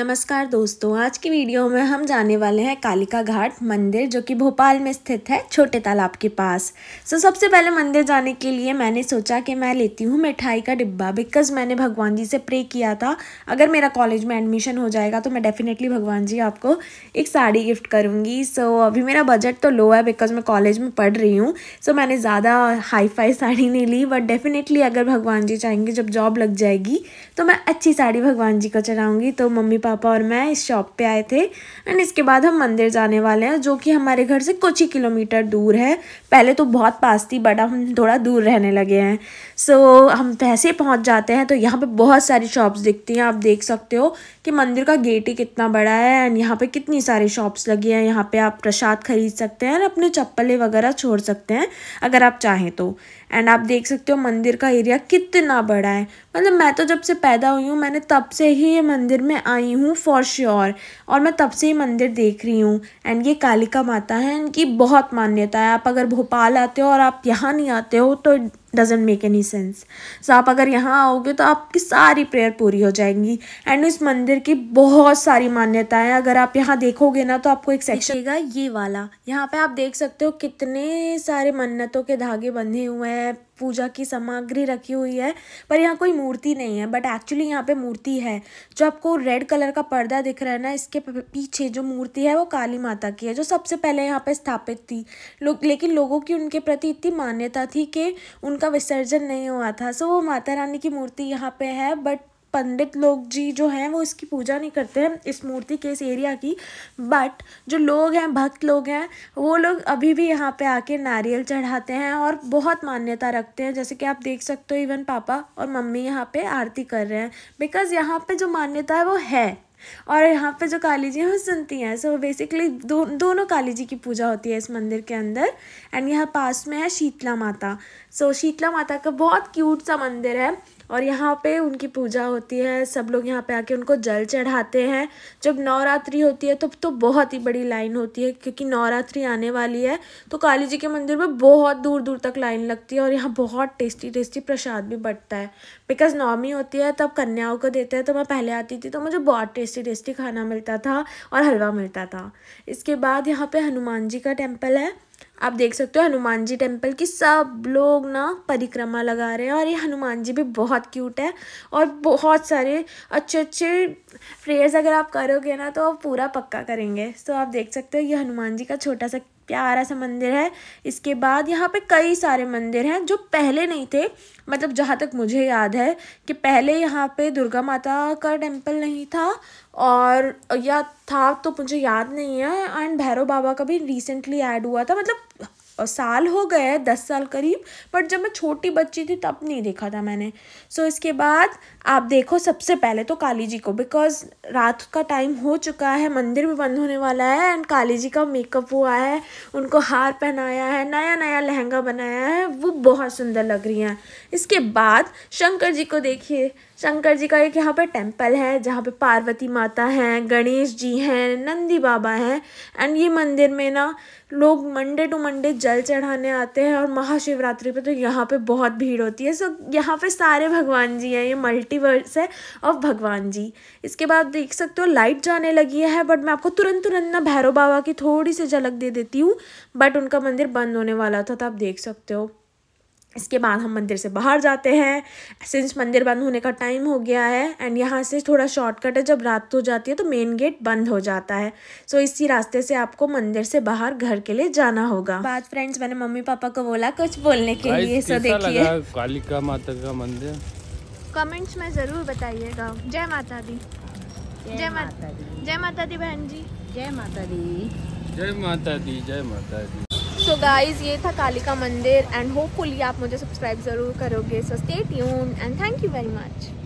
नमस्कार दोस्तों आज की वीडियो में हम जाने वाले हैं कालिका घाट मंदिर जो कि भोपाल में स्थित है छोटे तालाब के पास सो so, सबसे पहले मंदिर जाने के लिए मैंने सोचा कि मैं लेती हूँ मिठाई का डिब्बा बिकॉज मैंने भगवान जी से प्रे किया था अगर मेरा कॉलेज में एडमिशन हो जाएगा तो मैं डेफिनेटली भगवान जी आपको एक साड़ी गिफ्ट करूँगी सो so, अभी मेरा बजट तो लो है बिकॉज मैं कॉलेज में पढ़ रही हूँ सो so, मैंने ज़्यादा हाई फाई साड़ी नहीं ली बट डेफिनेटली अगर भगवान जी चाहेंगे जब जॉब लग जाएगी तो मैं अच्छी साड़ी भगवान जी को चढ़ाऊँगी तो मम्मी पापा और मैं इस शॉप पे आए थे एंड इसके बाद हम मंदिर जाने वाले हैं जो कि हमारे घर से कुछ ही किलोमीटर दूर है पहले तो बहुत पास थी बट हम थोड़ा दूर रहने लगे हैं सो so, हम पैसे पहुंच जाते हैं तो यहाँ पे बहुत सारी शॉप्स दिखती हैं आप देख सकते हो कि मंदिर का गेट ही कितना बड़ा है एंड यहाँ पे कितनी सारी शॉप्स लगी हैं यहाँ पे आप प्रसाद खरीद सकते हैं और अपने चप्पलें वगैरह छोड़ सकते हैं अगर आप चाहें तो एंड आप देख सकते हो मंदिर का एरिया कितना बड़ा है मतलब मैं तो जब से पैदा हुई हूँ मैंने तब से ही ये मंदिर में आई रही हूँ फॉर श्योर और मैं तब से ही मंदिर देख रही हूँ एंड ये कालिका माता है इनकी बहुत मान्यता है आप अगर भोपाल आते हो और आप यहाँ नहीं आते हो तो doesn't make any sense so आप अगर यहाँ आओगे तो आपकी सारी प्रेयर पूरी हो जाएंगी एंड इस मंदिर की बहुत सारी मान्यताएं अगर आप यहाँ देखोगे ना तो आपको एक सेक्शन देगा ये वाला यहाँ पे आप देख सकते हो कितने सारे मन्नतों के धागे बंधे हुए हैं पूजा की सामग्री रखी हुई है पर यहाँ कोई मूर्ति नहीं है बट एक्चुअली यहाँ पे मूर्ति है जो आपको रेड कलर का पर्दा दिख रहा है ना इसके पीछे जो मूर्ति है वो काली माता की है जो सबसे पहले यहाँ पे स्थापित थी लोग लेकिन लोगों की उनके प्रति इतनी मान्यता थी कि उन उनका विसर्जन नहीं हुआ था सो वो माता रानी की मूर्ति यहाँ पे है बट पंडित लोग जी जो हैं वो इसकी पूजा नहीं करते हैं इस मूर्ति के इस एरिया की बट जो लोग हैं भक्त लोग हैं वो लोग अभी भी यहाँ पे आके नारियल चढ़ाते हैं और बहुत मान्यता रखते हैं जैसे कि आप देख सकते हो इवन पापा और मम्मी यहाँ पे आरती कर रहे हैं बिकॉज़ यहाँ पे जो मान्यता है वो है और यहाँ पे जो काली जी हैं वो सुनती हैं सो बेसिकली दो दोनों काली जी की पूजा होती है इस मंदिर के अंदर एंड यहाँ पास में है शीतला माता सो so, शीतला माता का बहुत क्यूट सा मंदिर है और यहाँ पे उनकी पूजा होती है सब लोग यहाँ पे आके उनको जल चढ़ाते हैं जब नवरात्रि होती है तो तो बहुत ही बड़ी लाइन होती है क्योंकि नवरात्रि आने वाली है तो काली जी के मंदिर में बहुत दूर दूर तक लाइन लगती है और यहाँ बहुत टेस्टी टेस्टी प्रसाद भी बटता है बिकॉज नवमी होती है तब कन्याओं को देते हैं तो मैं पहले आती थी तो मुझे बहुत टेस्टी टेस्टी खाना मिलता था और हलवा मिलता था इसके बाद यहाँ पर हनुमान जी का टेम्पल है आप देख सकते हो हनुमान जी टेम्पल की सब लोग ना परिक्रमा लगा रहे हैं और ये हनुमान जी भी बहुत क्यूट है और बहुत सारे अच्छे अच्छे प्रेयर्स अगर आप करोगे ना तो पूरा पक्का करेंगे तो आप देख सकते हो ये हनुमान जी का छोटा सा प्यारा सा मंदिर है इसके बाद यहाँ पे कई सारे मंदिर हैं जो पहले नहीं थे मतलब जहाँ तक मुझे याद है कि पहले यहाँ पे दुर्गा माता का टेम्पल नहीं था और या था तो मुझे याद नहीं है एंड भैरव बाबा का भी रिसेंटली ऐड हुआ था मतलब साल हो गए हैं दस साल करीब बट जब मैं छोटी बच्ची थी तब नहीं देखा था मैंने सो so, इसके बाद आप देखो सबसे पहले तो काली जी को बिकॉज रात का टाइम हो चुका है मंदिर भी बंद होने वाला है एंड काली जी का मेकअप हुआ है उनको हार पहनाया है नया नया लहंगा बनाया है वो बहुत सुंदर लग रही हैं इसके बाद शंकर जी को देखिए शंकर जी का एक यहाँ पर टेम्पल है जहाँ पे पार्वती माता हैं गणेश जी हैं नंदी बाबा हैं एंड ये मंदिर में ना लोग मंडे टू मंडे जल चढ़ाने आते हैं और महाशिवरात्रि पे तो यहाँ पे बहुत भीड़ होती है सो यहाँ पे सारे भगवान जी हैं ये मल्टीवर्स है ऑफ भगवान जी इसके बाद देख सकते हो लाइट जाने लगी है बट मैं आपको तुरंत तुरंत ना भैरव बाबा की थोड़ी सी झलक दे देती हूँ बट उनका मंदिर बंद होने वाला था तो आप देख सकते हो इसके बाद हम मंदिर से बाहर जाते हैं सिंस मंदिर बंद होने का टाइम हो गया है एंड यहाँ से थोड़ा शॉर्टकट है जब रात हो जाती है तो मेन गेट बंद हो जाता है सो so, इसी रास्ते से आपको मंदिर से बाहर घर के लिए जाना होगा बाद फ्रेंड्स मैंने मम्मी पापा को बोला कुछ बोलने के लिए सो देखिए कालिका माता का मंदिर कमेंट्स में जरूर बताइएगा जय माता दी जय माता जय माता दी बहन जी जय माता दी जय माता दी जय माता दी सो so गाइज़ ये था कालिका मंदिर एंड होपफुली आप मुझे सब्सक्राइब ज़रूर करोगे so stay tune and thank you very much